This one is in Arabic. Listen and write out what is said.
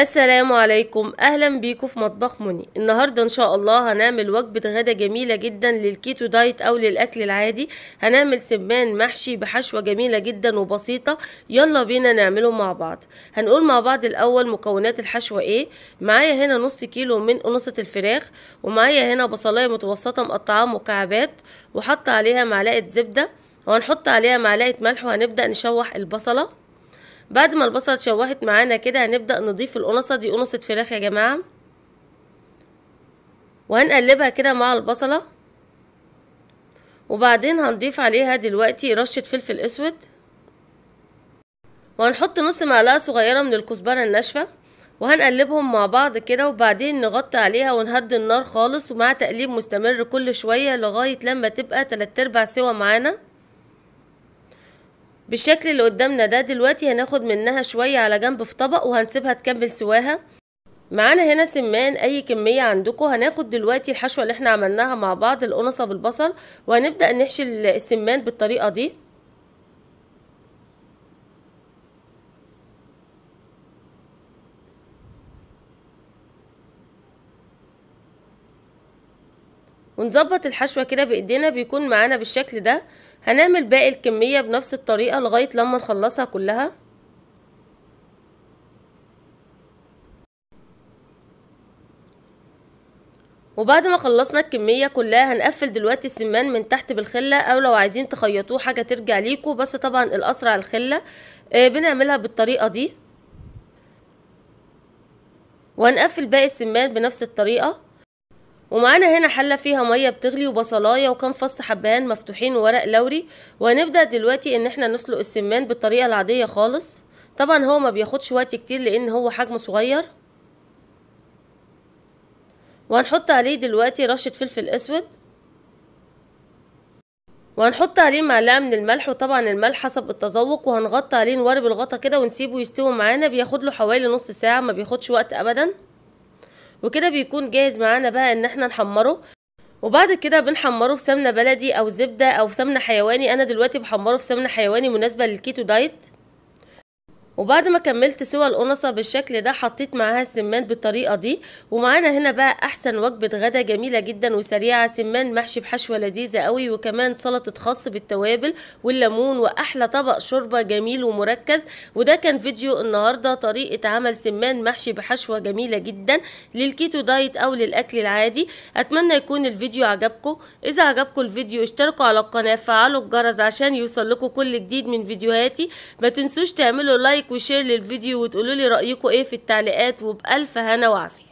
السلام عليكم اهلا بيكم في مطبخ مني النهارده ان شاء الله هنعمل وجبه غدا جميله جدا للكيتو دايت او للاكل العادي هنعمل سمان محشي بحشوه جميله جدا وبسيطه يلا بينا نعمله مع بعض هنقول مع بعض الاول مكونات الحشوه ايه معايا هنا نص كيلو من قنصه الفراخ ومعايا هنا بصلايه متوسطه مقطعه مكعبات وحط عليها معلقه زبده وهنحط عليها معلقه ملح وهنبدا نشوح البصله بعد ما البصلة اتشوهت معانا كده هنبدأ نضيف القنصة دي قنصة فراخ يا جماعة وهنقلبها كده مع البصلة وبعدين هنضيف عليها دلوقتي رشة فلفل اسود وهنحط نص معلقة صغيرة من الكزبرة الناشفة وهنقلبهم مع بعض كده وبعدين نغطي عليها ونهدي النار خالص ومع تقليب مستمر كل شوية لغاية لما تبقى تلات ارباع سوا معانا بالشكل اللي قدامنا ده دلوقتي هناخد منها شوية على جنب في طبق وهنسيبها تكمل سواها معانا هنا سمان اي كمية عندكم هناخد دلوقتي الحشوة اللي احنا عملناها مع بعض القنصة بالبصل وهنبدأ نحشي السمان بالطريقة دي ونظبط الحشوة كده بايدينا بيكون معانا بالشكل ده هنعمل باقي الكمية بنفس الطريقة لغاية لما نخلصها كلها وبعد ما خلصنا الكمية كلها هنقفل دلوقتي السمان من تحت بالخلة او لو عايزين تخيطوه حاجة ترجع ليكو بس طبعا الاسرع الخلة آه، بنعملها بالطريقة دي وهنقفل باقي السمان بنفس الطريقة ومعانا هنا حلة فيها مية بتغلي وبصلاية وكام فص حبهان مفتوحين وورق لوري وهنبدأ دلوقتي ان احنا نسلق السمان بالطريقة العادية خالص طبعا هو ما بياخدش وقت كتير لان هو حجمه صغير وهنحط عليه دلوقتي رشة فلفل اسود وهنحط عليه معلقة من الملح وطبعا الملح حسب التذوق وهنغطي عليه نورب الغطا كده ونسيبه يستوي معانا بياخد له حوالي نص ساعة ما بياخدش وقت ابدا وكده بيكون جاهز معانا بقى ان احنا نحمره وبعد كده بنحمره في سمنه بلدي او زبده او سمنه حيواني انا دلوقتي بحمره في سمنه حيواني مناسبه للكيتو دايت وبعد ما كملت سوى القنصة بالشكل ده حطيت معاها السمان بالطريقة دي ومعانا هنا بقى أحسن وجبة غدا جميلة جدا وسريعة سمان محشي بحشوة لذيذة قوي وكمان سلطة خاص بالتوابل والليمون وأحلى طبق شوربة جميل ومركز وده كان فيديو النهاردة طريقة عمل سمان محشي بحشوة جميلة جدا للكيتو دايت أو للأكل العادي أتمنى يكون الفيديو عجبكم إذا عجبكم الفيديو اشتركوا على القناة فعلوا الجرس عشان يوصل لكم كل جديد من فيديوهاتي ما تنسوش تعملوا لايك لايك وشير للفيديو وتقولولي رايكم ايه في التعليقات وبالف هنا وعافيه